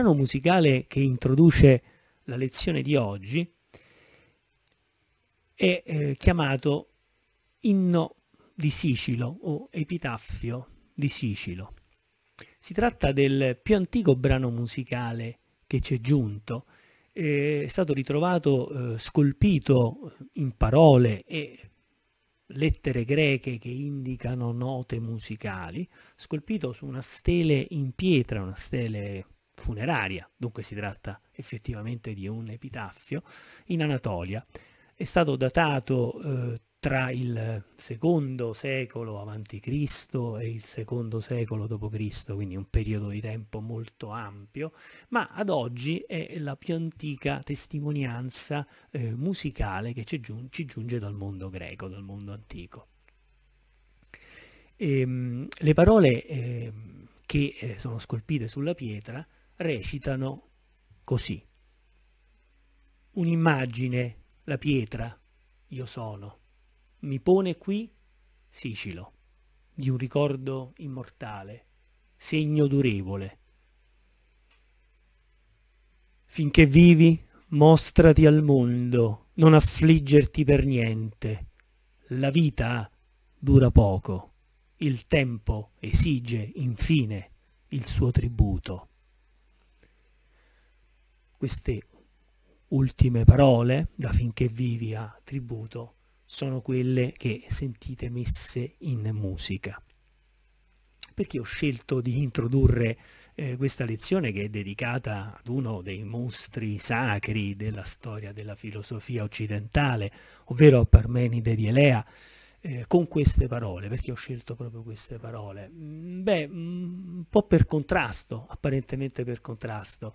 brano musicale che introduce la lezione di oggi è eh, chiamato Inno di Sicilo o Epitaffio di Sicilo. Si tratta del più antico brano musicale che ci è giunto. Eh, è stato ritrovato eh, scolpito in parole e lettere greche che indicano note musicali, scolpito su una stele in pietra, una stele funeraria, dunque si tratta effettivamente di un epitaffio, in Anatolia. È stato datato eh, tra il secondo secolo a.C. e il secondo secolo d.C., quindi un periodo di tempo molto ampio, ma ad oggi è la più antica testimonianza eh, musicale che ci, giun ci, giunge dal mondo greco, dal mondo antico. E, ehm, le parole ehm, eh, che sono scolpite sulla pietra recitano così. Un'immagine, la pietra, io sono, mi pone qui sicilo, di un ricordo immortale, segno durevole. Finché vivi, mostrati al mondo, non affliggerti per niente. La vita dura poco, il tempo esige infine il suo tributo. Queste ultime parole, da finché vivi a tributo, sono quelle che sentite messe in musica. Perché ho scelto di introdurre eh, questa lezione che è dedicata ad uno dei mostri sacri della storia della filosofia occidentale, ovvero Parmenide di Elea, eh, con queste parole, perché ho scelto proprio queste parole? Mm, beh, mm, un po' per contrasto, apparentemente per contrasto,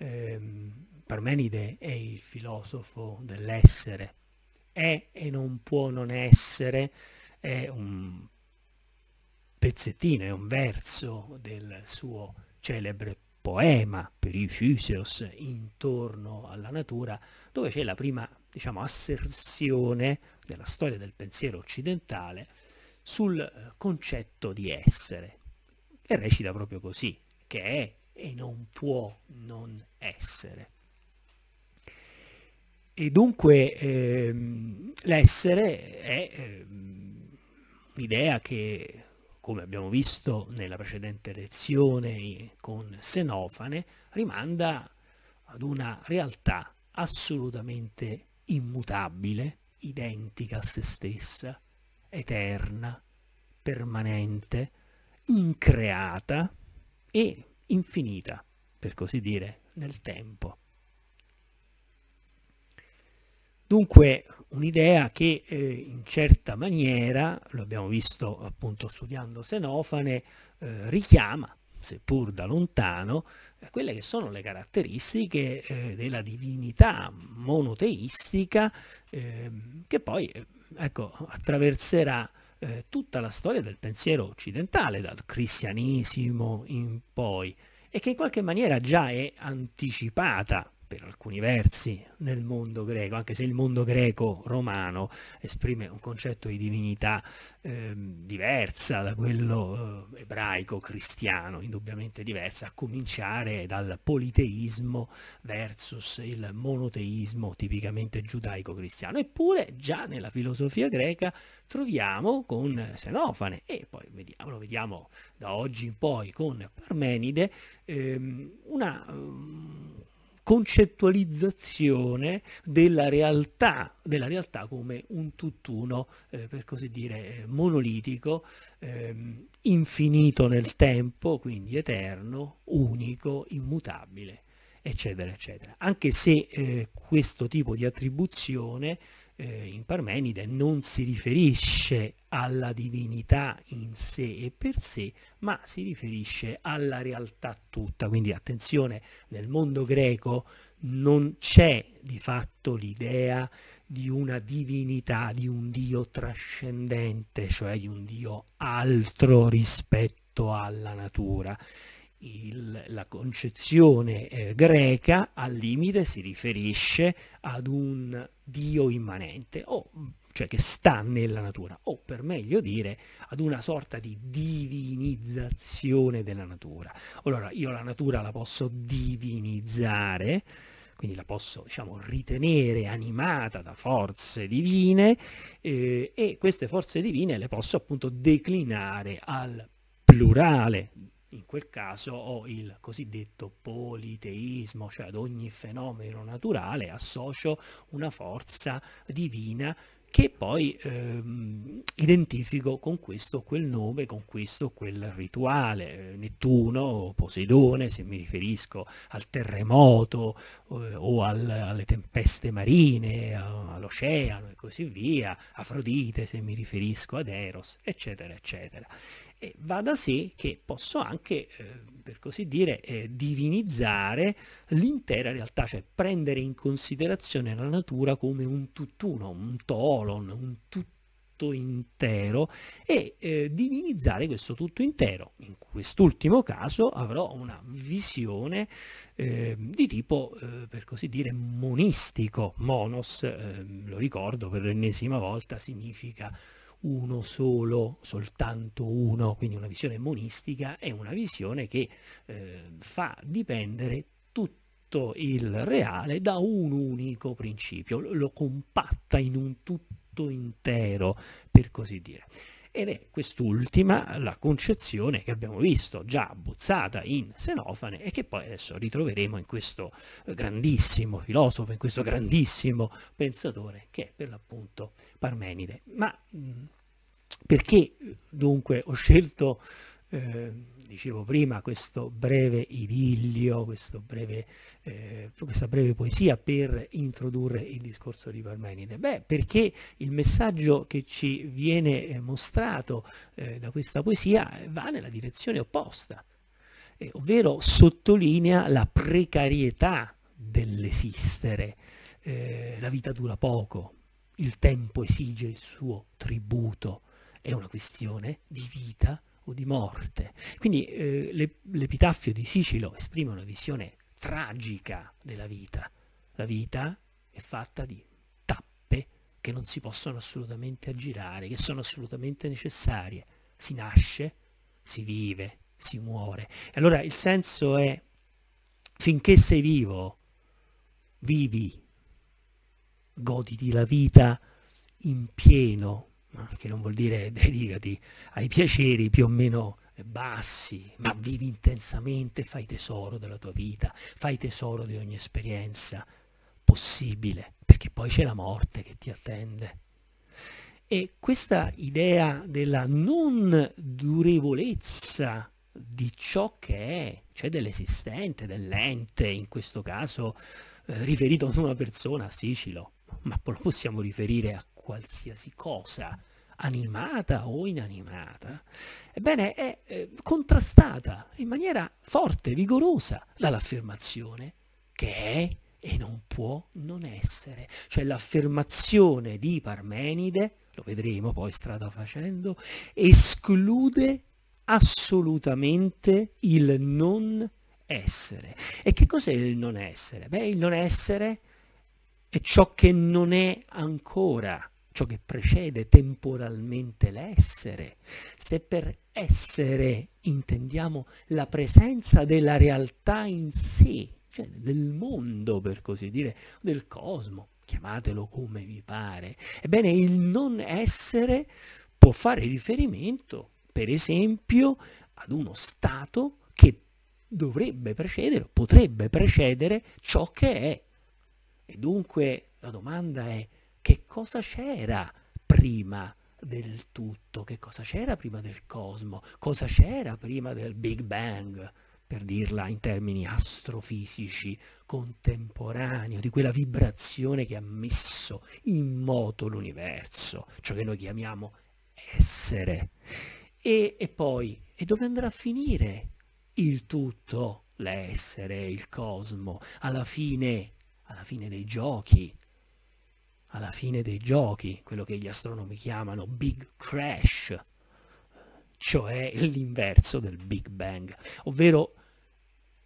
ehm, Parmenide è il filosofo dell'essere, è e non può non essere, è un pezzettino, è un verso del suo celebre poema per i Periphysios intorno alla natura, dove c'è la prima diciamo, asserzione della storia del pensiero occidentale sul concetto di essere. E recita proprio così, che è e non può non essere. E dunque ehm, l'essere è ehm, un'idea che, come abbiamo visto nella precedente lezione con Senofane, rimanda ad una realtà assolutamente immutabile, identica a se stessa, eterna, permanente, increata e infinita, per così dire, nel tempo. Dunque un'idea che eh, in certa maniera, lo abbiamo visto appunto studiando Senofane, eh, richiama, seppur da lontano, quelle che sono le caratteristiche eh, della divinità monoteistica eh, che poi eh, ecco, attraverserà eh, tutta la storia del pensiero occidentale, dal cristianesimo in poi, e che in qualche maniera già è anticipata per alcuni versi nel mondo greco, anche se il mondo greco-romano esprime un concetto di divinità eh, diversa da quello eh, ebraico-cristiano, indubbiamente diversa, a cominciare dal politeismo versus il monoteismo tipicamente giudaico-cristiano. Eppure già nella filosofia greca troviamo con Senofane e poi vediamo, lo vediamo da oggi in poi con Parmenide ehm, una... Um, concettualizzazione della realtà, della realtà come un tutt'uno, eh, per così dire, eh, monolitico, ehm, infinito nel tempo, quindi eterno, unico, immutabile, eccetera, eccetera. Anche se eh, questo tipo di attribuzione eh, in Parmenide non si riferisce alla divinità in sé e per sé, ma si riferisce alla realtà tutta. Quindi attenzione, nel mondo greco non c'è di fatto l'idea di una divinità, di un Dio trascendente, cioè di un Dio altro rispetto alla natura. Il, la concezione eh, greca al limite si riferisce ad un Dio immanente, o mm, cioè che sta nella natura, o per meglio dire ad una sorta di divinizzazione della natura. Allora io la natura la posso divinizzare, quindi la posso diciamo, ritenere animata da forze divine eh, e queste forze divine le posso appunto declinare al plurale in quel caso ho il cosiddetto politeismo, cioè ad ogni fenomeno naturale associo una forza divina che poi ehm, identifico con questo o quel nome, con questo o quel rituale, eh, Nettuno, Poseidone, se mi riferisco al terremoto eh, o al, alle tempeste marine, all'oceano e così via, Afrodite se mi riferisco ad Eros, eccetera, eccetera. E va da sé che posso anche, eh, per così dire, eh, divinizzare l'intera realtà, cioè prendere in considerazione la natura come un tutt'uno, un tolon, un tutto intero e eh, divinizzare questo tutto intero. In quest'ultimo caso avrò una visione eh, di tipo, eh, per così dire, monistico. Monos, ehm, lo ricordo per l'ennesima volta, significa uno solo, soltanto uno, quindi una visione monistica è una visione che eh, fa dipendere tutto il reale da un unico principio, lo compatta in un tutto intero, per così dire ed è quest'ultima la concezione che abbiamo visto già abbozzata in Senofane e che poi adesso ritroveremo in questo grandissimo filosofo, in questo grandissimo pensatore che è per l'appunto Parmenide. Ma perché dunque ho scelto eh, dicevo prima, questo breve idillio, questo breve, eh, questa breve poesia per introdurre il discorso di Parmenide? Beh, perché il messaggio che ci viene eh, mostrato eh, da questa poesia eh, va nella direzione opposta, eh, ovvero sottolinea la precarietà dell'esistere. la vita dura poco, il tempo esige il suo tributo, è una questione di vita o di morte. Quindi eh, le, l'epitaffio di Sicilo esprime una visione tragica della vita. La vita è fatta di tappe che non si possono assolutamente aggirare, che sono assolutamente necessarie. Si nasce, si vive, si muore. E allora il senso è finché sei vivo, vivi, goditi la vita in pieno, che non vuol dire dedicati ai piaceri più o meno bassi, ma vivi intensamente, fai tesoro della tua vita, fai tesoro di ogni esperienza possibile, perché poi c'è la morte che ti attende. E questa idea della non durevolezza di ciò che è, cioè dell'esistente, dell'ente, in questo caso eh, riferito a una persona, Sicilo, ma lo possiamo riferire a qualsiasi cosa animata o inanimata, ebbene è eh, contrastata in maniera forte, vigorosa dall'affermazione che è e non può non essere. Cioè l'affermazione di Parmenide, lo vedremo poi strada facendo, esclude assolutamente il non essere. E che cos'è il non essere? Beh, il non essere è ciò che non è ancora ciò che precede temporalmente l'essere, se per essere intendiamo la presenza della realtà in sé, cioè del mondo per così dire, del cosmo, chiamatelo come vi pare, ebbene il non essere può fare riferimento, per esempio, ad uno stato che dovrebbe precedere, potrebbe precedere ciò che è. E dunque la domanda è, che cosa c'era prima del tutto, che cosa c'era prima del cosmo, cosa c'era prima del Big Bang, per dirla in termini astrofisici, contemporaneo, di quella vibrazione che ha messo in moto l'universo, ciò che noi chiamiamo essere. E, e poi, e dove andrà a finire il tutto, l'essere, il cosmo, alla fine, alla fine dei giochi, alla fine dei giochi, quello che gli astronomi chiamano Big Crash, cioè l'inverso del Big Bang, ovvero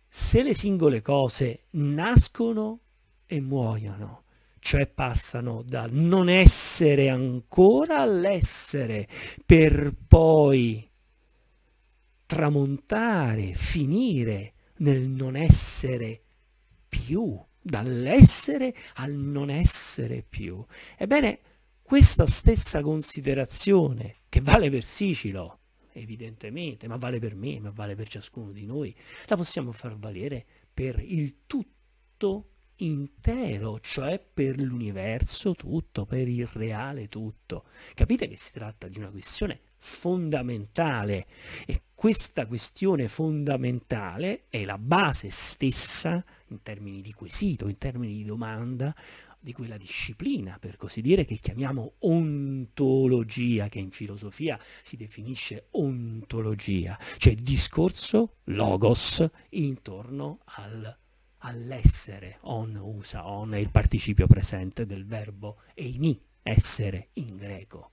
se le singole cose nascono e muoiono, cioè passano dal non essere ancora all'essere, per poi tramontare, finire nel non essere più dall'essere al non essere più. Ebbene, questa stessa considerazione, che vale per Sicilo, evidentemente, ma vale per me, ma vale per ciascuno di noi, la possiamo far valere per il tutto intero, cioè per l'universo tutto, per il reale tutto. Capite che si tratta di una questione fondamentale e questa questione fondamentale è la base stessa in termini di quesito, in termini di domanda di quella disciplina, per così dire, che chiamiamo ontologia, che in filosofia si definisce ontologia, cioè discorso logos intorno al, all'essere, on usa on è il participio presente del verbo eini, essere in greco.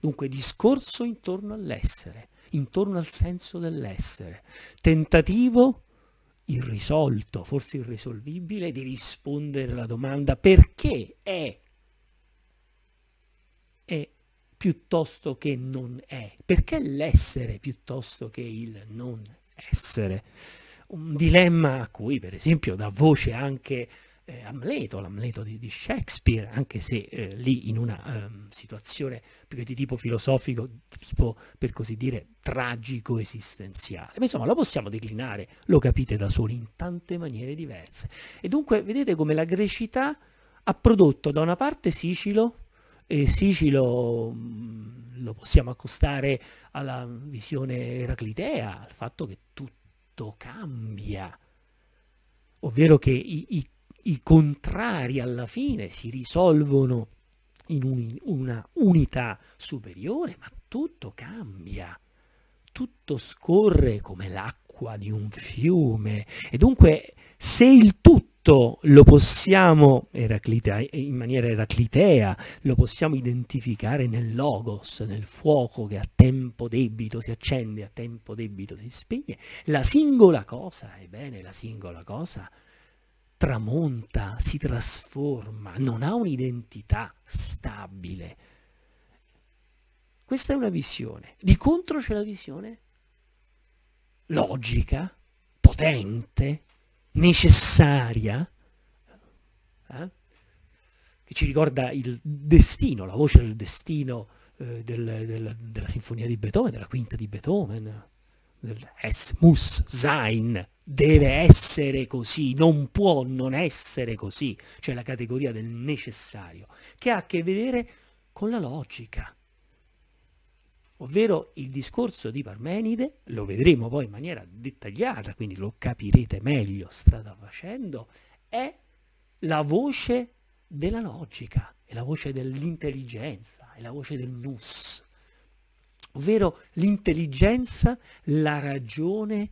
Dunque discorso intorno all'essere, intorno al senso dell'essere, tentativo irrisolto, forse irrisolvibile, di rispondere alla domanda perché è, è piuttosto che non è, perché l'essere piuttosto che il non essere. Un dilemma a cui per esempio dà voce anche eh, Amleto, l'Amleto di, di, Shakespeare, anche se eh, lì in una um, situazione più che di tipo filosofico, di tipo per così dire tragico esistenziale. Ma insomma lo possiamo declinare, lo capite da soli, in tante maniere diverse. E dunque vedete come la grecità ha prodotto da una parte Sicilo, e Sicilo mm, lo possiamo accostare alla visione eraclitea, al fatto che tutto cambia, ovvero che i, i i contrari alla fine si risolvono in un, una unità superiore, ma tutto cambia, tutto scorre come l'acqua di un fiume e dunque se il tutto lo possiamo, in maniera eraclitea, lo possiamo identificare nel logos, nel fuoco che a tempo debito si accende, a tempo debito si spegne, la singola cosa, ebbene la singola cosa tramonta, si trasforma, non ha un'identità stabile. Questa è una visione. Di contro c'è la visione logica, potente, necessaria, eh? che ci ricorda il destino, la voce del destino eh, del, del, della sinfonia di Beethoven, della quinta di Beethoven, del Es muss sein, deve essere così, non può non essere così, cioè la categoria del necessario, che ha a che vedere con la logica. Ovvero il discorso di Parmenide, lo vedremo poi in maniera dettagliata, quindi lo capirete meglio strada facendo, è la voce della logica, è la voce dell'intelligenza, è la voce del nus, ovvero l'intelligenza, la ragione,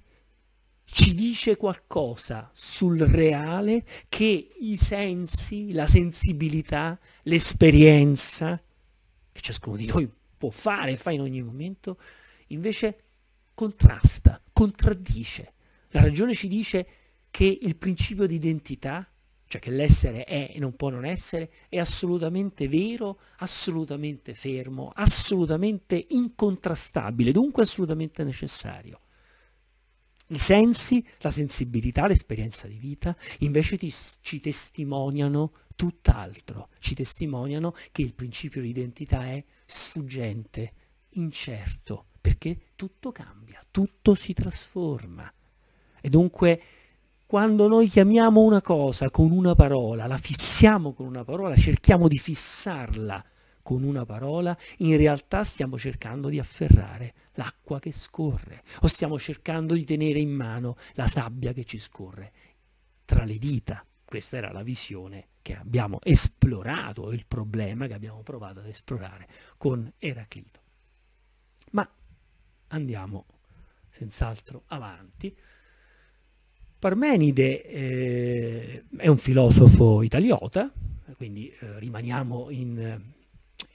ci dice qualcosa sul reale che i sensi, la sensibilità, l'esperienza che ciascuno di noi può fare e fa in ogni momento, invece contrasta, contraddice. La ragione ci dice che il principio di identità, cioè che l'essere è e non può non essere, è assolutamente vero, assolutamente fermo, assolutamente incontrastabile, dunque assolutamente necessario. I sensi, la sensibilità, l'esperienza di vita invece ti, ci testimoniano tutt'altro, ci testimoniano che il principio di identità è sfuggente, incerto, perché tutto cambia, tutto si trasforma. E dunque quando noi chiamiamo una cosa con una parola, la fissiamo con una parola, cerchiamo di fissarla con una parola, in realtà stiamo cercando di afferrare l'acqua che scorre o stiamo cercando di tenere in mano la sabbia che ci scorre tra le dita. Questa era la visione che abbiamo esplorato, il problema che abbiamo provato ad esplorare con Eraclito. Ma andiamo senz'altro avanti. Parmenide eh, è un filosofo italiota, quindi eh, rimaniamo in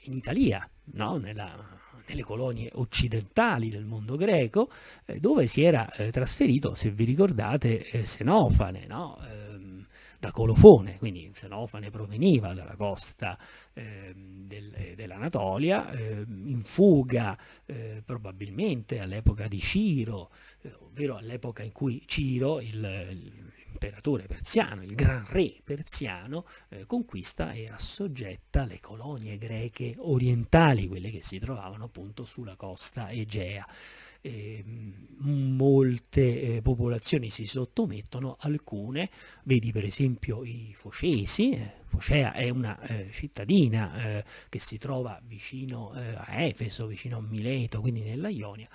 in Italia, no? Nella, nelle colonie occidentali del mondo greco, eh, dove si era eh, trasferito, se vi ricordate, eh, Senofane, no? Ehm, da Colofone, quindi Senofane proveniva dalla costa ehm, eh, del, dell'Anatolia, eh, in fuga eh, probabilmente all'epoca di Ciro, eh, ovvero all'epoca in cui Ciro, il, il l'imperatore persiano, il gran re persiano, eh, conquista e assoggetta le colonie greche orientali, quelle che si trovavano appunto sulla costa egea eh, molte eh, popolazioni si sottomettono, alcune, vedi per esempio i Focesi, eh, Focea è una eh, cittadina eh, che si trova vicino eh, a Efeso, vicino a Mileto, quindi nella Ionia,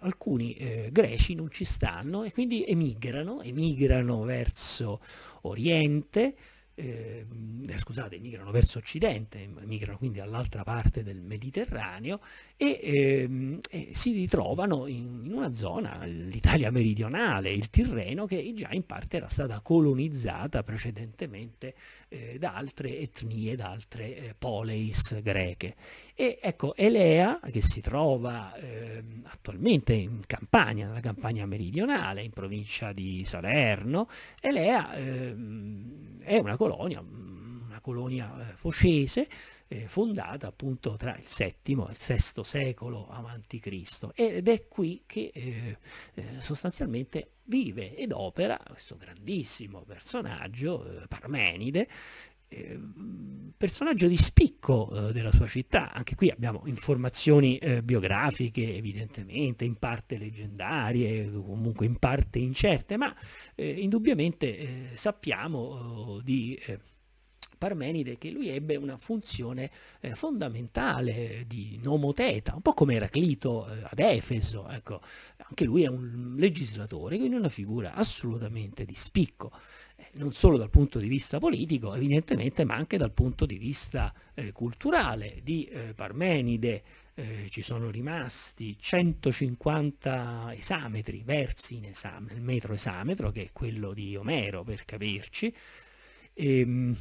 alcuni greci non ci stanno e quindi emigrano, emigrano verso Oriente, Ehm, eh, scusate, migrano verso occidente, migrano quindi all'altra parte del Mediterraneo e, eh, e si ritrovano in, in una zona, l'Italia meridionale, il Tirreno, che già in parte era stata colonizzata precedentemente eh, da altre etnie, da altre eh, poleis greche. E ecco, Elea, che si trova ehm, attualmente in Campania, nella Campania meridionale, in provincia di Salerno, Elea ehm, è una colonia, mm, una colonia eh, focese eh, fondata appunto tra il VII e il VI secolo a.C. ed è qui che eh, eh, sostanzialmente vive ed opera questo grandissimo personaggio, eh, Parmenide, Ehm, personaggio di spicco eh, della sua città. Anche qui abbiamo informazioni eh, biografiche, evidentemente, in parte leggendarie, comunque in parte incerte, ma eh, indubbiamente sappiamo oh, di... Parmenide che lui ebbe una funzione fondamentale di nomoteta, un po' come Eraclito ad Efeso, ecco. anche lui è un legislatore, quindi una figura assolutamente di spicco. Eh, non solo dal punto di vista politico, evidentemente, ma anche dal punto di vista eh, culturale. Di eh, Parmenide eh, ci sono rimasti 150 esametri, versi in esame, il metro esametro, che è quello di Omero, per capirci, e, ehm,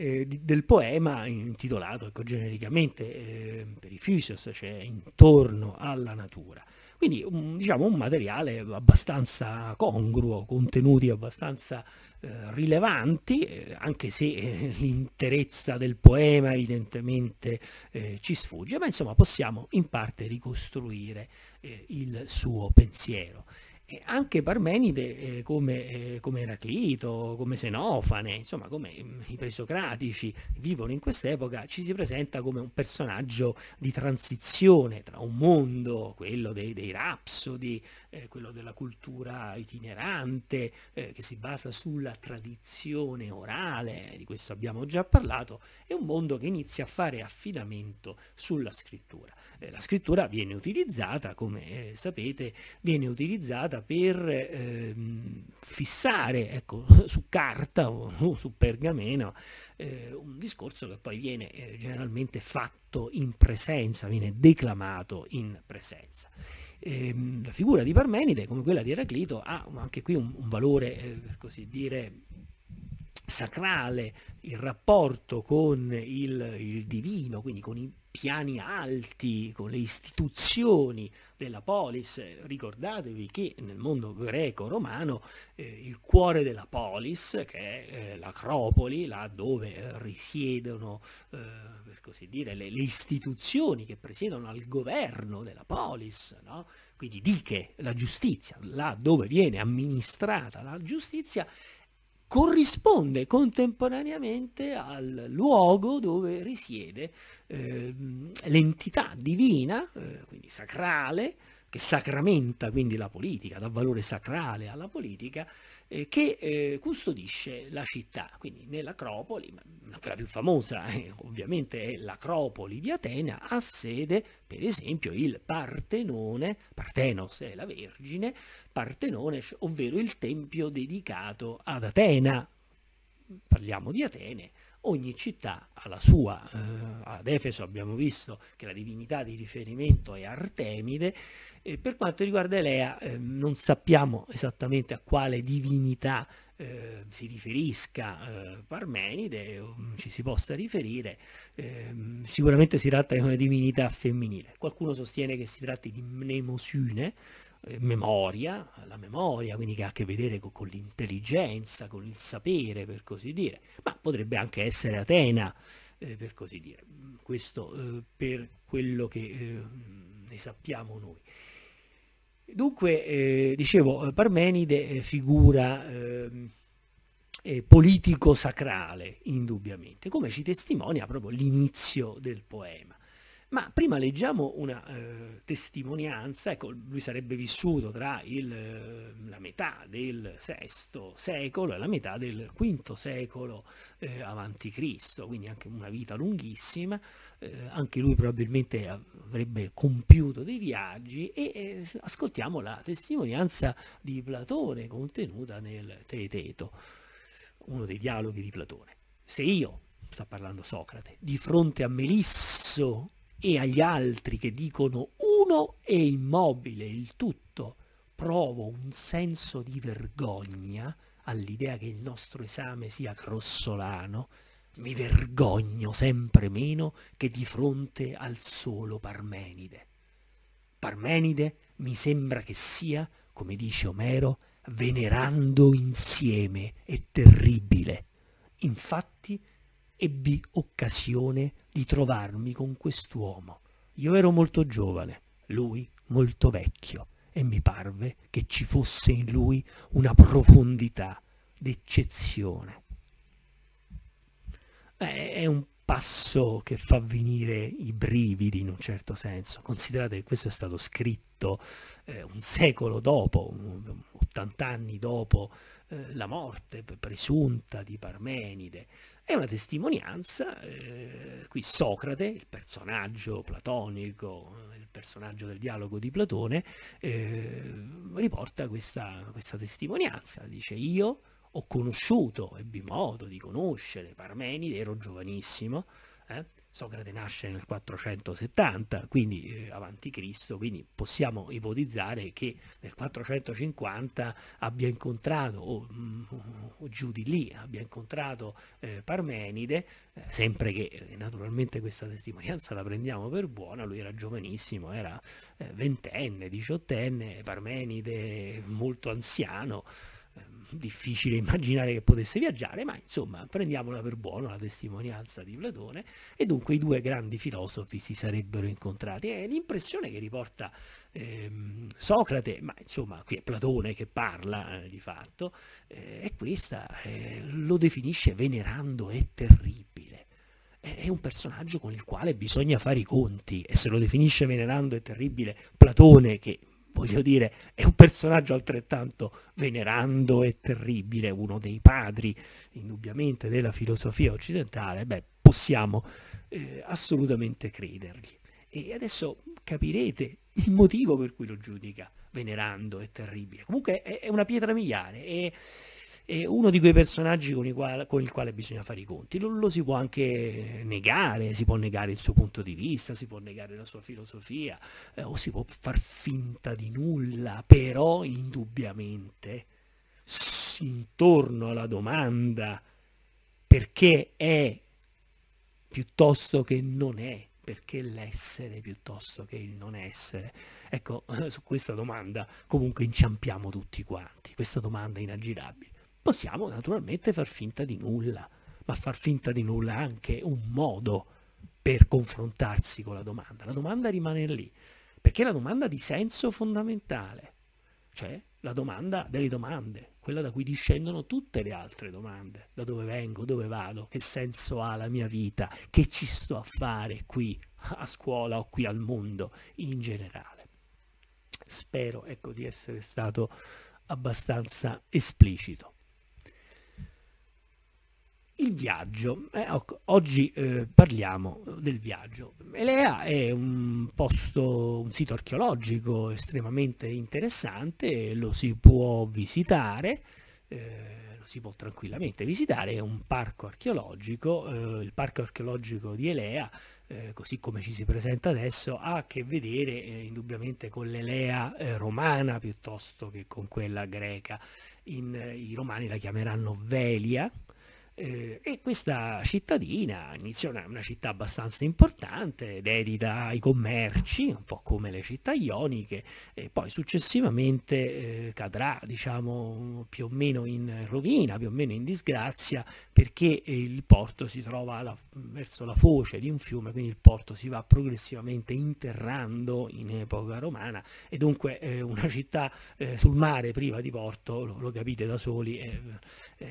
eh, del poema intitolato ecco, genericamente ehm, per i cioè intorno alla natura. Quindi un, mm, diciamo un materiale abbastanza congruo, contenuti abbastanza eh, rilevanti, eh, anche se eh, l'interezza del poema evidentemente eh, ci sfugge, ma insomma possiamo in parte ricostruire eh, il suo pensiero. E anche Parmenide eh, come, eh, come, Eraclito, come Senofane, insomma come mm, i presocratici vivono in quest'epoca, ci si presenta come un personaggio di transizione tra un mondo, quello dei, dei rapsodi, eh, quello della cultura itinerante, eh, che si basa sulla tradizione orale, eh, di questo abbiamo già parlato, e un mondo che inizia a fare affidamento sulla scrittura. Eh, la scrittura viene utilizzata, come sapete, viene utilizzata scelta per eh, fissare ecco, su carta o, su pergamena eh, un discorso che poi viene eh, generalmente fatto in presenza, viene declamato in presenza. Ehm, la figura di Parmenide, come quella di Eraclito, ha anche qui un, un valore, eh, per così dire, sacrale, il rapporto con il, il divino, quindi con i piani alti, con le istituzioni della polis. Ricordatevi che nel mondo greco-romano eh, il cuore della polis, che è eh, l'acropoli, là dove eh, risiedono, per così dire, le, le, istituzioni che presiedono al governo della polis, no? quindi diche la giustizia, là dove viene amministrata la giustizia, corrisponde contemporaneamente al luogo dove risiede eh, l'entità divina, eh, quindi sacrale, che sacramenta quindi la politica, dà valore sacrale alla politica, eh, che eh, custodisce la città. Quindi nell'Acropoli, la più famosa eh, ovviamente è l'Acropoli di Atena, ha sede per esempio il Partenone, Partenos è la Vergine, Partenone, ovvero il tempio dedicato ad Atena. Parliamo di Atene, ogni città alla sua. Eh, ad Efeso abbiamo visto che la divinità di riferimento è Artemide. E per quanto riguarda Elea eh, non sappiamo esattamente a quale divinità eh, si riferisca eh, Parmenide mm, ci si possa riferire, ehm, sicuramente si tratta di una divinità femminile. Qualcuno sostiene che si tratti di Mnemosune, eh, memoria, la memoria, quindi che ha a che vedere con, con l'intelligenza, con il sapere, per così dire, ma potrebbe anche essere Atena, eh, per così dire. Questo eh, per quello che eh, ne sappiamo noi. Dunque, eh, dicevo, eh, Parmenide figura ehm, politico-sacrale, indubbiamente, come ci testimonia proprio l'inizio del poema. Ma prima leggiamo una eh, testimonianza, ecco, lui sarebbe vissuto tra il, eh, la metà del VI secolo e la metà del V secolo eh, a.C., quindi anche una vita lunghissima, eh, anche lui probabilmente avrebbe compiuto dei viaggi e eh, ascoltiamo la testimonianza di Platone contenuta nel Teteto, uno dei dialoghi di Platone. Se io, sta parlando Socrate, di fronte a Melisso e agli altri che dicono uno è immobile il tutto, provo un senso di vergogna all'idea che il nostro esame sia grossolano, mi vergogno sempre meno che di fronte al solo Parmenide. Parmenide mi sembra che sia, come dice Omero, venerando insieme e terribile. Infatti ebbi occasione di trovarmi con quest'uomo. Io ero molto giovane, lui molto vecchio, e mi parve che ci fosse in lui una profondità d'eccezione. È un passo che fa venire i brividi in un certo senso. Considerate che questo è stato scritto eh, un secolo dopo, 80 anni dopo eh, la morte presunta di Parmenide. È una testimonianza, eh, qui Socrate, il personaggio platonico, il personaggio del dialogo di Platone, eh, riporta questa, questa testimonianza, dice io ho conosciuto, ebbi modo di conoscere Parmenide, ero giovanissimo, eh? Socrate nasce nel 470, quindi eh, avanti Cristo, quindi possiamo ipotizzare che nel 450 abbia incontrato, o, mm, o giù di lì, abbia incontrato eh, Parmenide, eh, sempre che eh, naturalmente questa testimonianza la prendiamo per buona, lui era giovanissimo, era eh, ventenne, diciottenne, Parmenide molto anziano, difficile immaginare che potesse viaggiare, ma insomma prendiamola per buona la testimonianza di Platone e dunque i due grandi filosofi si sarebbero incontrati. È l'impressione che riporta ehm, Socrate, ma insomma qui è Platone che parla eh, di fatto, eh, è questa, eh, lo definisce venerando e terribile è un personaggio con il quale bisogna fare i conti e se lo definisce venerando e terribile Platone che voglio dire, è un personaggio altrettanto venerando e terribile, uno dei padri indubbiamente della filosofia occidentale, beh, possiamo eh, assolutamente credergli. E adesso capirete il motivo per cui lo giudica venerando e terribile. Comunque è, è una pietra miliare e è uno di quei personaggi con, i quali, con il quale bisogna fare i conti. Lo, lo si può anche negare, si può negare il suo punto di vista, si può negare la sua filosofia, eh, o si può far finta di nulla, però indubbiamente intorno alla domanda perché è piuttosto che non è, perché l'essere piuttosto che il non essere? Ecco, su questa domanda comunque inciampiamo tutti quanti, questa domanda è inaggirabile. Possiamo naturalmente far finta di nulla, ma far finta di nulla è anche un modo per confrontarsi con la domanda. La domanda rimane lì, perché è la domanda di senso fondamentale, cioè la domanda delle domande, quella da cui discendono tutte le altre domande, da dove vengo, dove vado, che senso ha la mia vita, che ci sto a fare qui a scuola o qui al mondo in generale. Spero ecco, di essere stato abbastanza esplicito il viaggio. Eh, ecco, oggi eh, parliamo del viaggio. Elea è un posto, un sito archeologico estremamente interessante, lo si può visitare, eh, lo si può tranquillamente visitare, è un parco archeologico, eh, il parco archeologico di Elea, eh, così come ci si presenta adesso, ha a che vedere eh, indubbiamente con l'Elea romana piuttosto che con quella greca. In, I romani la chiameranno Velia, eh, e questa cittadina, inizia una, città abbastanza importante, dedita ai commerci, un po' come le città ioniche, e poi successivamente eh, cadrà diciamo, più o meno in rovina, più o meno in disgrazia, perché eh, il porto si trova la, verso la foce di un fiume, quindi il porto si va progressivamente interrando in epoca romana, e dunque eh, una città eh, sul mare priva di porto, lo, lo capite da soli, eh,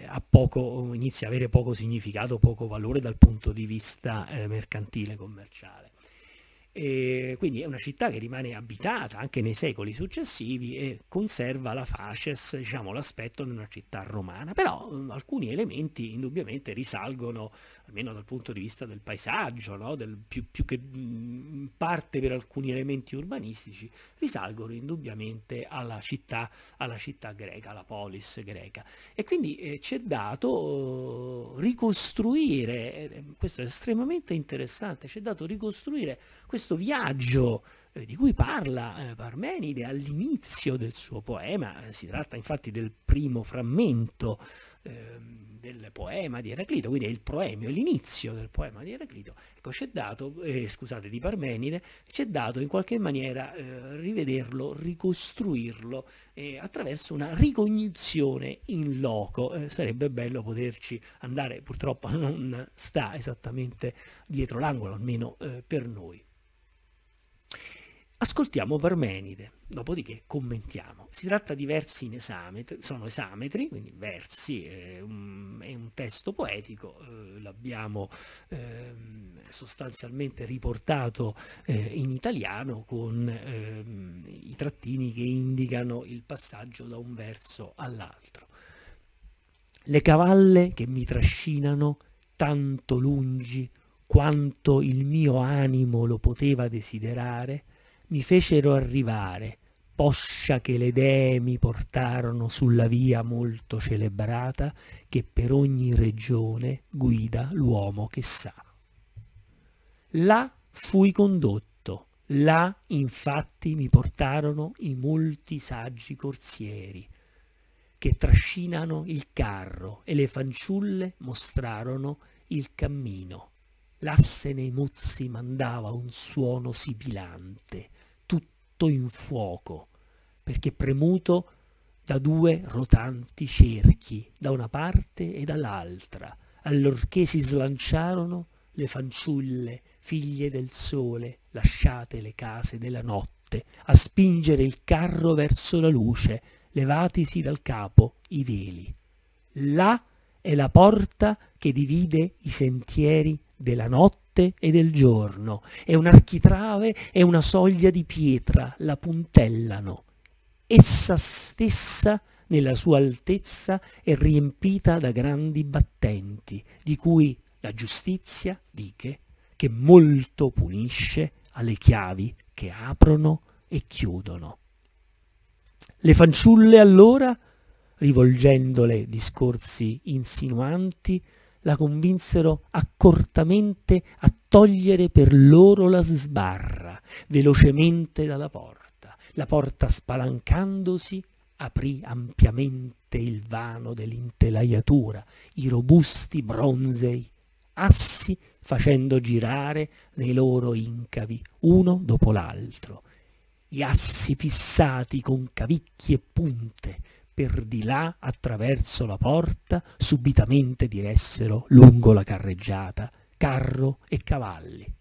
a poco inizia a avere avere poco significato, poco valore dal punto di vista eh, mercantile, commerciale. E quindi è una città che rimane abitata anche nei secoli successivi e conserva la faces, diciamo, l'aspetto di una città romana. Però mh, alcuni elementi indubbiamente risalgono, almeno dal punto di vista del paesaggio, no? del, più, più, che mh, parte per alcuni elementi urbanistici, risalgono indubbiamente alla città, alla città greca, alla polis greca. E quindi eh, è dato ricostruire, eh, questo è estremamente interessante, ci è dato ricostruire questo viaggio eh, di cui parla eh, Parmenide all'inizio del suo poema, eh, si tratta infatti del primo frammento ehm, del poema di Eraclito, quindi è il proemio, è l'inizio del poema di Eraclito, ecco, c'è dato, eh, scusate, di Parmenide, c'è dato in qualche maniera eh, rivederlo, ricostruirlo eh, attraverso una ricognizione in loco. sarebbe bello poterci andare, purtroppo non sta esattamente dietro l'angolo, almeno per noi. Ascoltiamo Parmenide, dopodiché commentiamo. Si tratta di versi in esametri, sono esametri, quindi versi, è un, è un testo poetico, eh, l'abbiamo eh, sostanzialmente riportato eh, in italiano con ehm, i trattini che indicano il passaggio da un verso all'altro. Le cavalle che mi trascinano tanto lungi quanto il mio animo lo poteva desiderare, mi fecero arrivare, poscia che le dee mi portarono sulla via molto celebrata, che per ogni regione guida l'uomo che sa. Là fui condotto, là infatti mi portarono i molti saggi corsieri, che trascinano il carro e le fanciulle mostrarono il cammino. L'asse nei mozzi mandava un suono sibilante fatto in fuoco, perché premuto da due rotanti cerchi, da una parte e dall'altra, allorché si slanciarono le fanciulle, figlie del sole, lasciate le case della notte, a spingere il carro verso la luce, levatisi dal capo i veli. Là è la porta che divide i sentieri della notte notte e del giorno. È un architrave e una soglia di pietra, la puntellano. Essa stessa nella sua altezza è riempita da grandi battenti, di cui la giustizia, dice, che molto punisce alle chiavi che aprono e chiudono. Le fanciulle allora, rivolgendole discorsi insinuanti, la convinsero accortamente a togliere per loro la sbarra velocemente dalla porta. La porta spalancandosi aprì ampiamente il vano dell'intelaiatura, i robusti bronzei assi facendo girare nei loro incavi uno dopo l'altro, gli assi fissati con cavicchi e punte, per di là attraverso la porta subitamente diressero lungo la carreggiata carro e cavalli.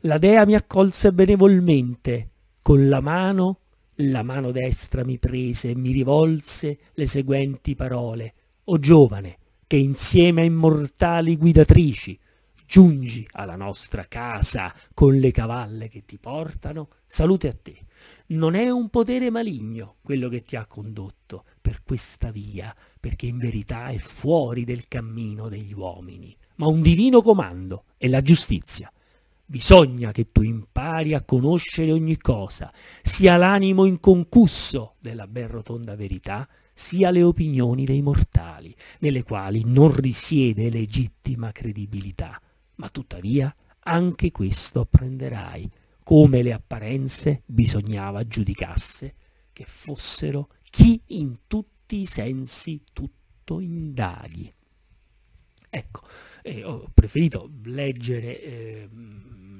La dea mi accolse benevolmente, con la mano, la mano destra mi prese e mi rivolse le seguenti parole: O giovane, che insieme a immortali guidatrici giungi alla nostra casa con le cavalle che ti portano, salute a te. Non è un potere maligno quello che ti ha condotto per questa via, perché in verità è fuori del cammino degli uomini, ma un divino comando è la giustizia. Bisogna che tu impari a conoscere ogni cosa, sia l'animo inconcusso della ben rotonda verità, sia le opinioni dei mortali, nelle quali non risiede legittima credibilità ma tuttavia anche questo apprenderai come le apparenze bisognava giudicasse che fossero chi in tutti i sensi tutto indaghi. Ecco, eh, ho preferito leggere eh,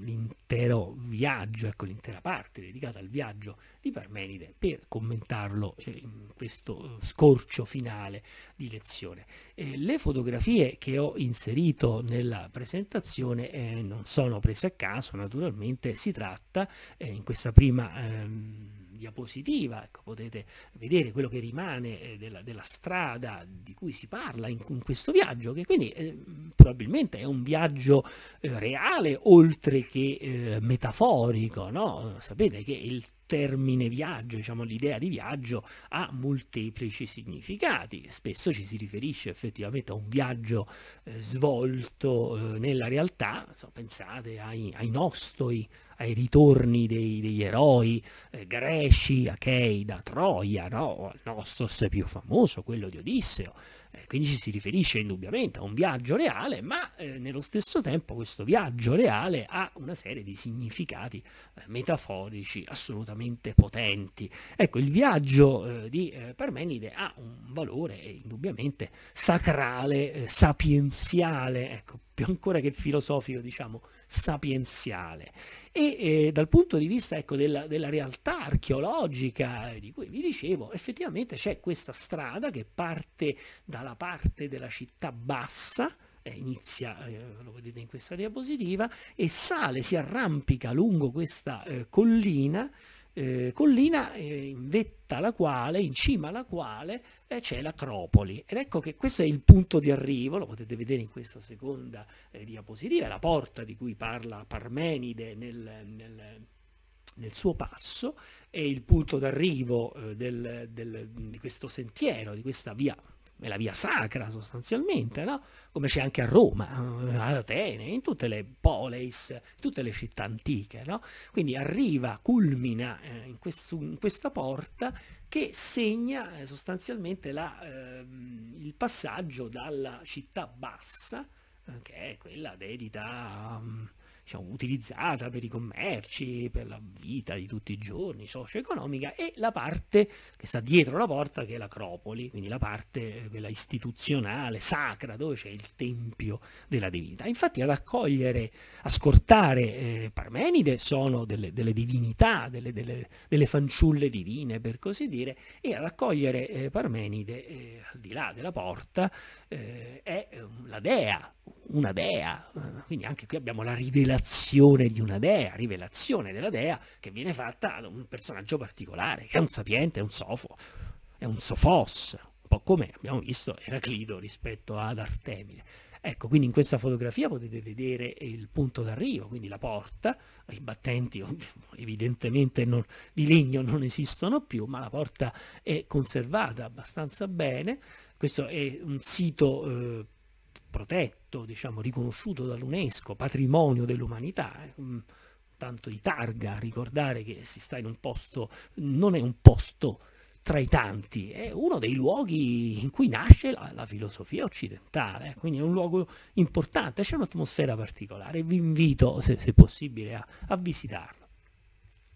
l'intero viaggio, ecco l'intera parte dedicata al viaggio di Parmenide per commentarlo eh, in questo eh, scorcio finale di lezione. Eh, le fotografie che ho inserito nella presentazione eh, non sono prese a caso, naturalmente si tratta eh, in questa prima... Ehm, diapositiva, ecco, potete vedere quello che rimane eh, della, della, strada di cui si parla in, in questo viaggio, che quindi eh, probabilmente è un viaggio eh, reale oltre che eh, metaforico, no? sapete che il termine viaggio, diciamo l'idea di viaggio, ha molteplici significati. Spesso ci si riferisce effettivamente a un viaggio eh, svolto eh, nella realtà, insomma, pensate ai, ai nostoi, ai ritorni dei, degli eroi eh, greci, achei, da Troia, no? al nostos più famoso, quello di Odisseo eh, quindi ci si riferisce indubbiamente a un viaggio reale, ma eh, nello stesso tempo questo viaggio reale ha una serie di significati eh, metaforici assolutamente potenti. Ecco, il viaggio eh, di eh, Parmenide ha un valore eh, indubbiamente sacrale, sapienziale, ecco, ampio ancora che filosofico, diciamo, sapienziale. E eh, dal punto di vista ecco, della, della realtà archeologica eh, di cui vi dicevo, effettivamente c'è questa strada che parte dalla parte della città bassa, eh, inizia, eh, lo vedete in questa diapositiva, e sale, si arrampica lungo questa eh, collina eh, collina eh, in vetta alla quale, in cima alla quale eh, c'è l'acropoli. Ed ecco che questo è il punto di arrivo, lo potete vedere in questa seconda eh, diapositiva, è la porta di cui parla Parmenide nel, nel nel suo passo è il punto d'arrivo eh, del, del, di questo sentiero, di questa via è la via sacra sostanzialmente, no? come c'è anche a Roma, eh, ad Atene, in tutte le poleis, tutte le città antiche. No? Quindi arriva, culmina eh, in, questo, in, questa porta che segna eh, sostanzialmente la, eh, il passaggio dalla città bassa, eh, che è quella dedita... Um, diciamo, utilizzata per i commerci, per la vita di tutti i giorni, socio-economica, e la parte che sta dietro la porta, che è l'acropoli, quindi la parte eh, quella istituzionale, sacra, dove c'è il tempio della divinità. Infatti ad accogliere, a scortare eh, Parmenide sono delle, delle divinità, delle, delle, delle, fanciulle divine, per così dire, e ad accogliere eh, Parmenide, eh, al di là della porta, eh, è eh, la dea, una dea. Quindi anche qui abbiamo la rivelazione rivelazione di una dea, rivelazione della dea che viene fatta ad un personaggio particolare, che è un sapiente, è un sofo, è un sofos, un po' come abbiamo visto Eraclito rispetto ad Artemide. Ecco, quindi in questa fotografia potete vedere il punto d'arrivo, quindi la porta, i battenti evidentemente non, di legno non esistono più, ma la porta è conservata abbastanza bene, questo è un sito eh, protetto, diciamo, riconosciuto dall'UNESCO, patrimonio dell'umanità. Eh. Mm, tanto di targa ricordare che si sta in un posto, non è un posto tra i tanti, è uno dei luoghi in cui nasce la, la filosofia occidentale, eh. quindi è un luogo importante, c'è un'atmosfera particolare, vi invito se, se possibile a, a, visitarlo.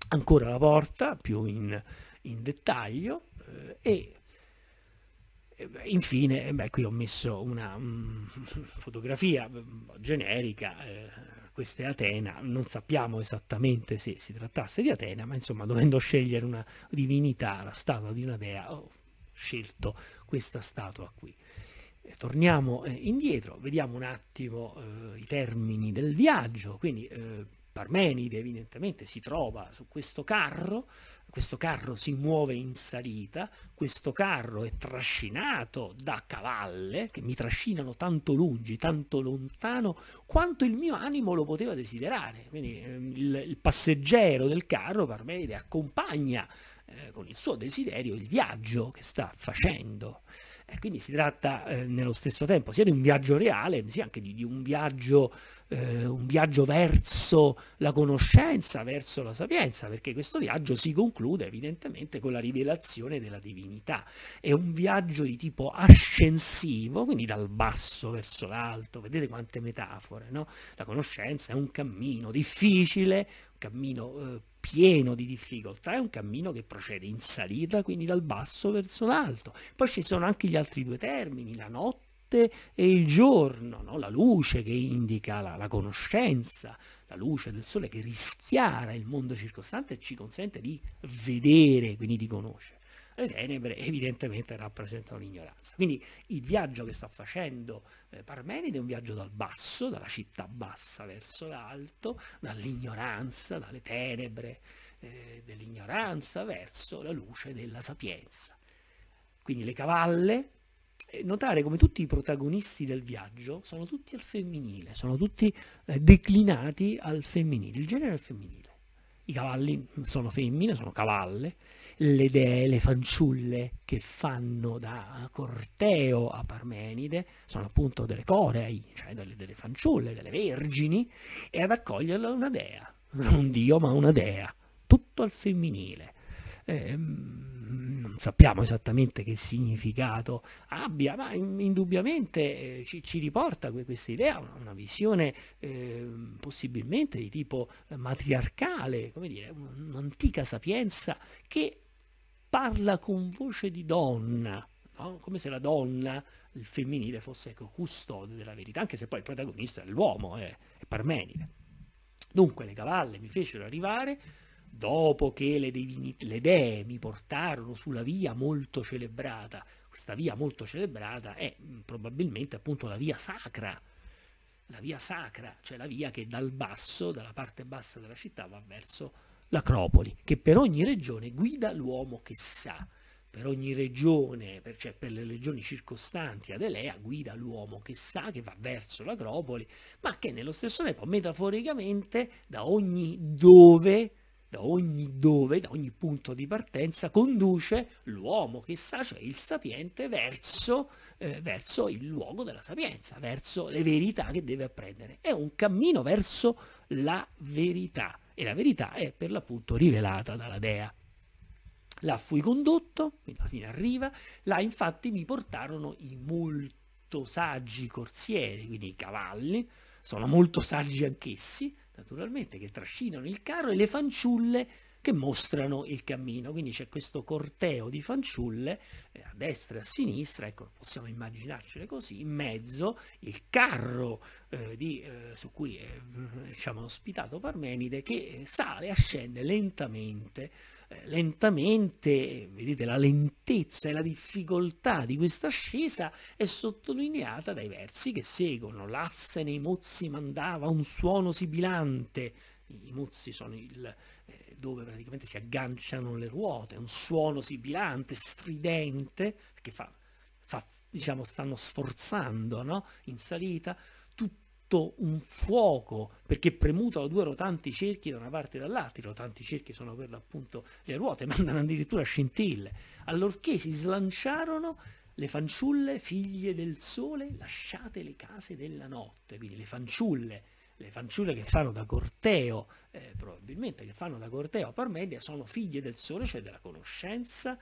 Ancora la porta, più in, in dettaglio, eh, e eh, infine, eh, beh, qui ho messo una um, fotografia mm, generica, eh, questa è Atena, non sappiamo esattamente se si trattasse di Atena, ma insomma dovendo scegliere una divinità, la statua di una dea, ho scelto questa statua qui. Eh, torniamo eh, indietro, vediamo un attimo eh, i termini del viaggio, quindi Parmenide evidentemente si trova su questo carro, questo carro si muove in salita, questo carro è trascinato da cavalle che mi trascinano tanto lungi, tanto lontano, quanto il mio animo lo poteva desiderare. Quindi ehm, il, il, passeggero del carro Parmenide accompagna eh, con il suo desiderio il viaggio che sta facendo. E quindi si tratta eh, nello stesso tempo sia di un viaggio reale, sia anche di, di un viaggio eh, un viaggio verso la conoscenza, verso la sapienza, perché questo viaggio si conclude evidentemente con la rivelazione della divinità. È un viaggio di tipo ascensivo, quindi dal basso verso l'alto, vedete quante metafore, no? La conoscenza è un cammino difficile, un cammino... Eh, pieno di difficoltà, è un cammino che procede in salita, quindi dal basso verso l'alto. Poi ci sono anche gli altri due termini, la notte notte e il giorno, no? la luce che indica la, la conoscenza, la luce del sole che rischiara il mondo circostante e ci consente di vedere, quindi di conoscere. Le tenebre evidentemente rappresentano l'ignoranza. Quindi il viaggio che sta facendo eh, Parmenide è un viaggio dal basso, dalla città bassa verso l'alto, dall'ignoranza, dalle tenebre eh, dell'ignoranza verso la luce della sapienza. Quindi le cavalle eh, notare come tutti i protagonisti del viaggio sono tutti al femminile, sono tutti eh, declinati al femminile, il genere è femminile. I cavalli mm, sono femmine, sono cavalle, le dee, le fanciulle che fanno da corteo a Parmenide sono appunto delle corei, cioè delle, delle fanciulle, delle vergini, e ad accoglierla una dea, non un dio ma una dea, tutto al femminile. Ehm, non sappiamo esattamente che significato abbia, ma indubbiamente eh, ci, ci riporta questa idea, una, una visione eh, possibilmente di tipo matriarcale, come dire, un'antica sapienza che parla con voce di donna, no? come se la donna, il femminile, fosse ecco, custode della verità, anche se poi il protagonista è l'uomo, è, eh, è Parmenide. Dunque le cavalle mi fecero arrivare dopo che le, divinità, le dee mi portarono sulla via molto celebrata. Questa via molto celebrata è probabilmente appunto la via sacra, la via sacra, cioè la via che dal basso, dalla parte bassa della città va verso l'acropoli, che per ogni regione guida l'uomo che sa. Per ogni regione, per, cioè per le regioni circostanti ad Elea, guida l'uomo che sa che va verso l'acropoli, ma che nello stesso tempo metaforicamente da ogni dove da ogni dove, da ogni punto di partenza, conduce l'uomo che sa, cioè il sapiente, verso, eh, verso il luogo della sapienza, verso le verità che deve apprendere. È un cammino verso la verità e la verità è per l'appunto rivelata dalla Dea. La fui condotto, quindi alla fine arriva, là infatti mi portarono i molto saggi corsieri, quindi i cavalli, sono molto saggi anch'essi, naturalmente, che trascinano il carro e le fanciulle che mostrano il cammino. Quindi c'è questo corteo di fanciulle eh, a destra e a sinistra, ecco, possiamo immaginarcele così, in mezzo il carro eh, di, eh, su cui è diciamo, ospitato Parmenide che sale e ascende lentamente eh, lentamente, vedete la lentezza e la difficoltà di questa ascesa è sottolineata dai versi che seguono. L'asse nei mozzi mandava un suono sibilante, i mozzi sono il, eh, dove praticamente si agganciano le ruote, un suono sibilante, stridente, che fa, fa diciamo, stanno sforzando no? in salita, tutto un fuoco perché premutano due rotanti cerchi da una parte e dall'altra, i rotanti cerchi sono per l'appunto le ruote, mandano addirittura scintille, allorché si slanciarono le fanciulle figlie del sole lasciate le case della notte, quindi le fanciulle le fanciulle che fanno da corteo, eh, probabilmente che fanno da corteo a Parmedia, sono figlie del sole, cioè della conoscenza,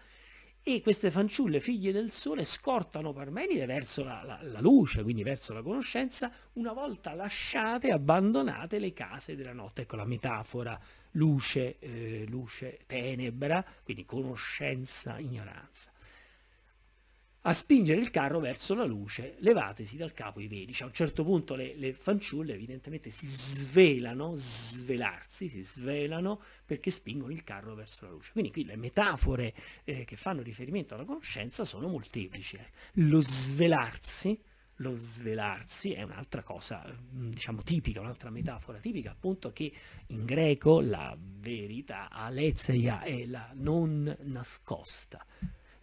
e queste fanciulle figlie del sole scortano Parmenide verso la, la, la, luce, quindi verso la conoscenza, una volta lasciate, abbandonate le case della notte. Ecco la metafora luce, eh, luce, tenebra, quindi conoscenza, ignoranza a spingere il carro verso la luce, levatesi dal capo i velici. Cioè, a un certo punto le, le, fanciulle evidentemente si svelano, svelarsi, si svelano perché spingono il carro verso la luce. Quindi qui le metafore eh, che fanno riferimento alla conoscenza sono molteplici. Eh. Lo svelarsi, lo svelarsi è un'altra cosa, mm, diciamo, tipica, un'altra metafora tipica, appunto, che in greco la verità, aletheia, è la non nascosta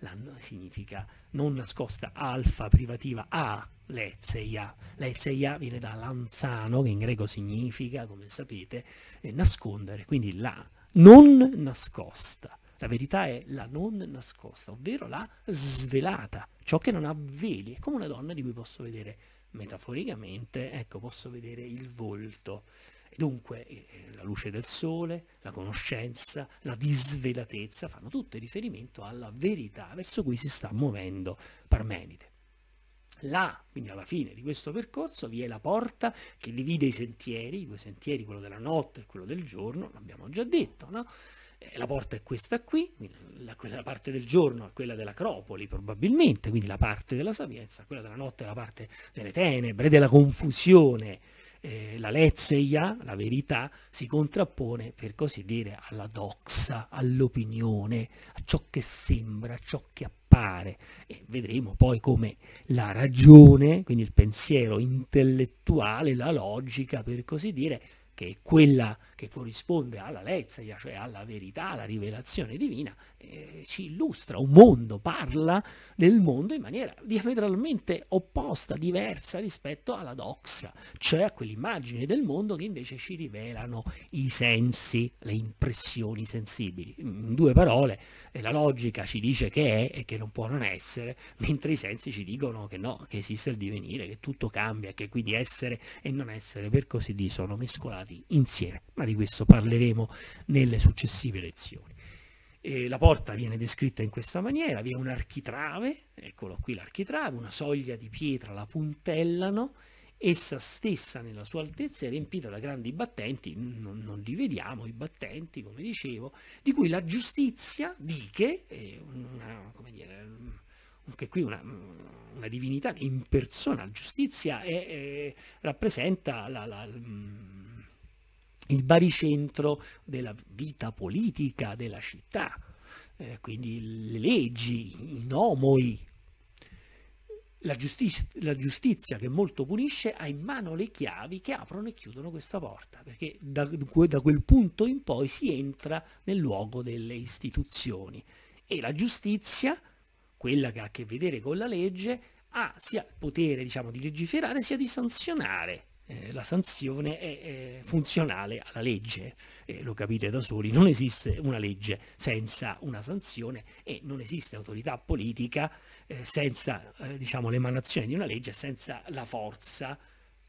la significa non nascosta alfa privativa A, lezeia. Lezeia viene da lanzano, che in greco significa, come sapete, eh, nascondere, quindi la non nascosta. La verità è la non nascosta, ovvero la svelata, ciò che non avveli. È come una donna di cui posso vedere metaforicamente, ecco, posso vedere il volto. Dunque eh, la luce del sole, la conoscenza, la disvelatezza fanno tutte riferimento alla verità verso cui si sta muovendo Parmenide. Là, quindi alla fine di questo percorso, vi è la porta che divide i sentieri, i due sentieri, quello della notte e quello del giorno, l'abbiamo già detto, no? Eh, la porta è questa qui, la, quella parte del giorno è quella dell'acropoli probabilmente, quindi la parte della sapienza, quella della notte è la parte delle tenebre, della confusione, eh, la lezzeia, la verità, si contrappone, per così dire, alla doxa, all'opinione, a ciò che sembra, a ciò che appare. E vedremo poi come la ragione, quindi il pensiero intellettuale, la logica, per così dire, che è quella che corrisponde alla Lezzeia, cioè alla verità, alla rivelazione divina, eh, ci illustra un mondo, parla del mondo in maniera diametralmente opposta, diversa rispetto alla doxa, cioè a quell'immagine del mondo che invece ci rivelano i sensi, le impressioni sensibili. In due parole, eh, la logica ci dice che è e che non può non essere, mentre i sensi ci dicono che no, che esiste il divenire, che tutto cambia, che quindi essere e non essere, per così dire, sono mescolati insieme. Ma di questo parleremo nelle successive lezioni. E la porta viene descritta in questa maniera, vi è un architrave, eccolo qui l'architrave, una soglia di pietra la puntellano, essa stessa nella sua altezza è riempita da grandi battenti, non, non li vediamo i battenti, come dicevo, di cui la giustizia dice, una, come dire, anche qui una, una divinità che impersona la giustizia e, e rappresenta la, la, la il baricentro della vita politica della città, eh, quindi le leggi, i nomoi. La, giustiz la giustizia che molto punisce ha in mano le chiavi che aprono e chiudono questa porta, perché da, da quel punto in poi si entra nel luogo delle istituzioni e la giustizia, quella che ha a che vedere con la legge, ha sia il potere diciamo, di legiferare sia di sanzionare eh, la sanzione è, è, eh, funzionale alla legge, eh, lo capite da soli, non esiste una legge senza una sanzione e non esiste autorità politica eh, senza eh, diciamo, l'emanazione di una legge, senza la forza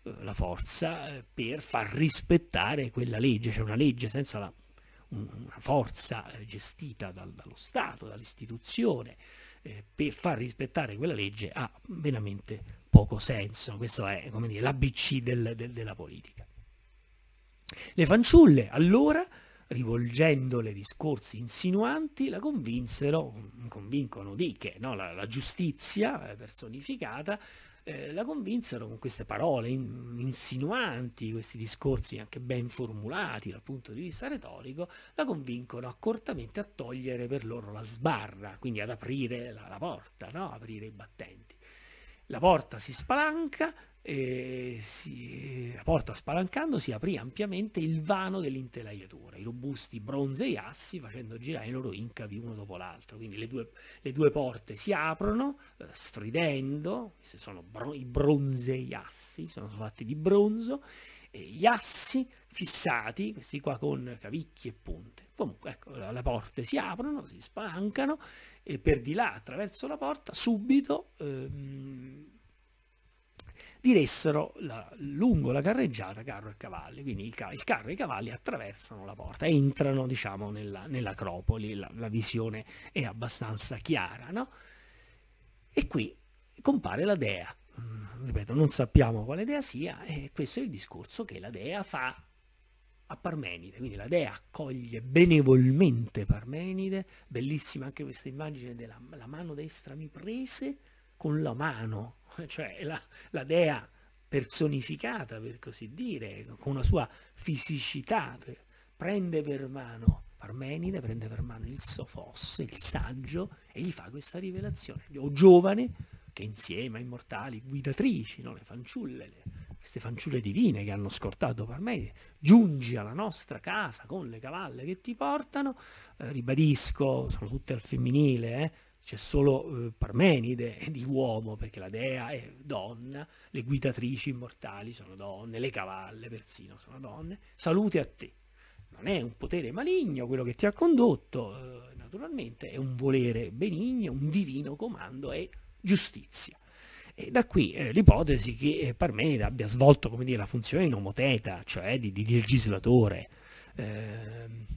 eh, la forza per far rispettare quella legge, c'è cioè una legge senza la, una forza gestita dal, dallo Stato, dall'istituzione, eh, per far rispettare quella legge ha veramente poco senso. Questo è l'ABC del, del, della politica. Le fanciulle, allora, rivolgendole discorsi insinuanti, la convinsero, convincono di che no? la, la, giustizia eh, personificata, eh, la convinsero con queste parole in, insinuanti, questi discorsi anche ben formulati dal punto di vista retorico, la convincono accortamente a togliere per loro la sbarra, quindi ad aprire la, la porta, no? aprire i battenti la porta si spalanca, si, la porta spalancando si aprì ampiamente il vano dell'intelaiatura, i robusti bronzei assi facendo girare i loro incavi uno dopo l'altro, quindi le due, le due, porte si aprono eh, stridendo, stridendo, sono bro, i bronzei assi, sono fatti di bronzo gli assi fissati, questi qua con cavicchi e punte. Comunque, ecco, le porte si aprono, si spancano e per di là, attraverso la porta, subito ehm, diressero la, lungo la carreggiata carro e cavalli. Quindi il, il, carro e i cavalli attraversano la porta, entrano, diciamo, nella, nell'acropoli, la, la, visione è abbastanza chiara, no? E qui compare la dea ripeto, non sappiamo quale dea sia, e questo è il discorso che la dea fa a Parmenide, quindi la dea accoglie benevolmente Parmenide, bellissima anche questa immagine della mano destra mi prese con la mano, cioè la, la dea personificata per così dire, con una sua fisicità, prende per mano Parmenide, prende per mano il Sofos, il saggio, e gli fa questa rivelazione. O giovane, che insieme ai mortali, guidatrici, no? le fanciulle, le, queste fanciulle divine che hanno scortato Parmenide, giungi alla nostra casa con le cavalle che ti portano, eh, ribadisco, sono tutte al femminile, eh? c'è solo eh, Parmenide di uomo, perché la dea è donna, le guidatrici immortali sono donne, le cavalle persino sono donne, salute a te. Non è un potere maligno quello che ti ha condotto, eh, naturalmente è un volere benigno, un divino comando e giustizia. E da qui eh, l'ipotesi che eh, Parmenide abbia svolto come dire, la funzione di nomoteta, cioè di, di legislatore, eh,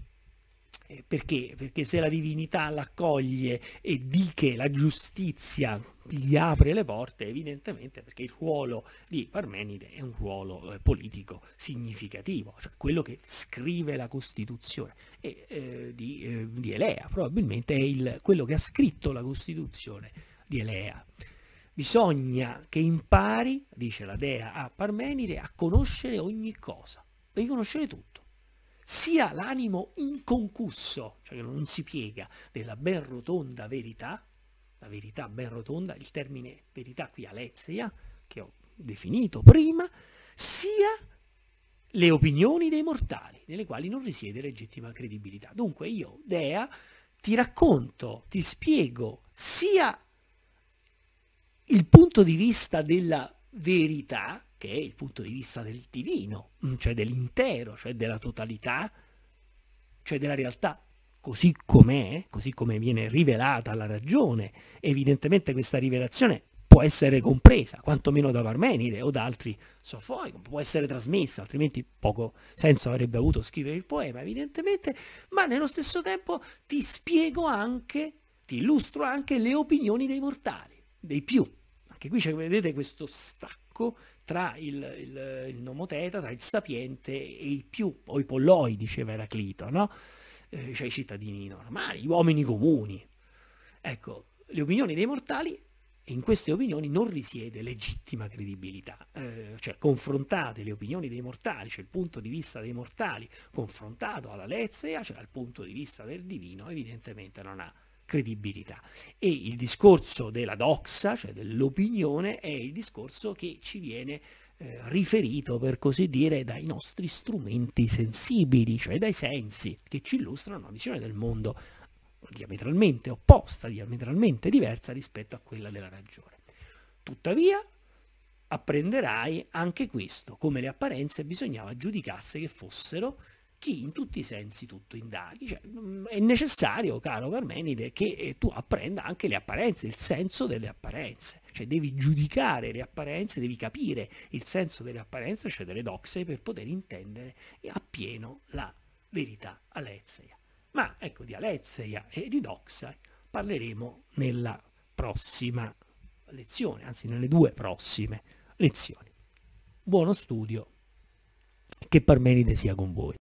perché? Perché se la divinità l'accoglie e di che la giustizia gli apre le porte, evidentemente perché il ruolo di Parmenide è un ruolo eh, politico significativo, cioè quello che scrive la Costituzione. E eh, di, eh, di, Elea probabilmente è il, quello che ha scritto la Costituzione di Elea. Bisogna che impari, dice la dea a Parmenide, a conoscere ogni cosa, devi conoscere tutto, sia l'animo inconcusso, cioè che non si piega, della ben rotonda verità, la verità ben rotonda, il termine verità qui Alezia, che ho definito prima, sia le opinioni dei mortali, nelle quali non risiede legittima credibilità. Dunque io, Dea, ti racconto, ti spiego sia il punto di vista della verità, che è il punto di vista del divino, mm, cioè dell'intero, cioè della totalità, cioè della realtà così com'è, così come viene rivelata la ragione, evidentemente questa rivelazione può essere compresa, quantomeno da Parmenide o da altri sofoi, può essere trasmessa, altrimenti poco senso avrebbe avuto scrivere il poema, evidentemente, ma nello stesso tempo ti spiego anche, ti illustro anche le opinioni dei mortali dei più. Anche qui vedete questo stacco tra il, il, il, nomoteta, tra il sapiente e i più, o i polloi, diceva Eraclito, no? eh, cioè i cittadini normali, gli uomini comuni. Ecco, le opinioni dei mortali in queste opinioni non risiede legittima credibilità, eh, cioè confrontate le opinioni dei mortali, cioè il punto di vista dei mortali confrontato alla Lezia, cioè dal punto di vista del divino, evidentemente non ha credibilità. E il discorso della doxa, cioè dell'opinione, è il discorso che ci viene eh, riferito, per così dire, dai nostri strumenti sensibili, cioè dai sensi, che ci illustrano una visione del mondo diametralmente opposta, diametralmente diversa rispetto a quella della ragione. Tuttavia, apprenderai anche questo, come le apparenze bisognava giudicasse che fossero chi in tutti i sensi tutto indaghi. Cioè, mm, è necessario, caro Parmenide, che eh, tu apprenda anche le apparenze, il senso delle apparenze. Cioè devi giudicare le apparenze, devi capire il senso delle apparenze, cioè delle doxe, per poter intendere appieno la verità Alezzeia. Ma ecco, di Alezzeia e di doxa parleremo nella prossima lezione, anzi nelle due prossime lezioni. Buono studio, che Parmenide sia con voi.